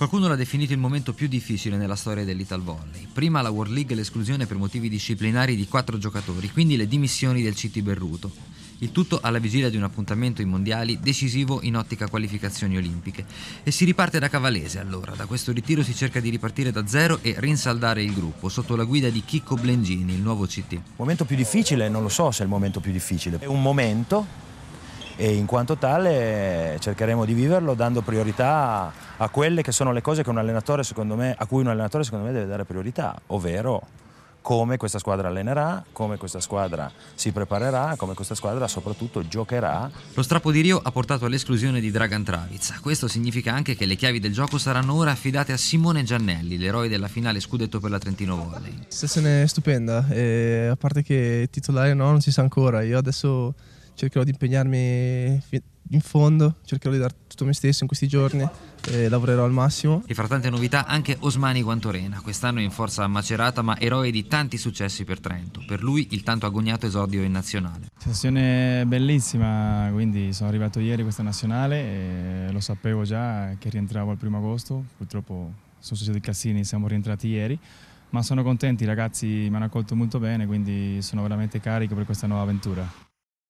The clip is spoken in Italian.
Qualcuno l'ha definito il momento più difficile nella storia dell'Ital Volley. Prima la World League l'esclusione per motivi disciplinari di quattro giocatori, quindi le dimissioni del CT Berruto. Il tutto alla vigilia di un appuntamento in mondiali decisivo in ottica qualificazioni olimpiche. E si riparte da Cavallese allora, da questo ritiro si cerca di ripartire da zero e rinsaldare il gruppo sotto la guida di Chicco Blengini, il nuovo CT. momento più difficile non lo so se è il momento più difficile. È un momento e in quanto tale cercheremo di viverlo dando priorità a quelle che sono le cose me, a cui un allenatore secondo me deve dare priorità, ovvero come questa squadra allenerà, come questa squadra si preparerà, come questa squadra soprattutto giocherà. Lo strappo di Rio ha portato all'esclusione di Dragan Traviz. Questo significa anche che le chiavi del gioco saranno ora affidate a Simone Giannelli, l'eroe della finale scudetto per la Trentino Volley. Sessione stupenda, e a parte che titolare no, non si sa ancora. Io adesso cercherò di impegnarmi in fondo, cercherò di dare tutto me stesso in questi giorni e lavorerò al massimo. E fra tante novità anche Osmani Guantorena, quest'anno in forza macerata ma eroe di tanti successi per Trento, per lui il tanto agognato esordio in nazionale. Sessione bellissima, quindi sono arrivato ieri questa nazionale e lo sapevo già che rientravo il primo agosto, purtroppo sono successi cassini, siamo rientrati ieri, ma sono contenti, i ragazzi mi hanno accolto molto bene, quindi sono veramente carico per questa nuova avventura.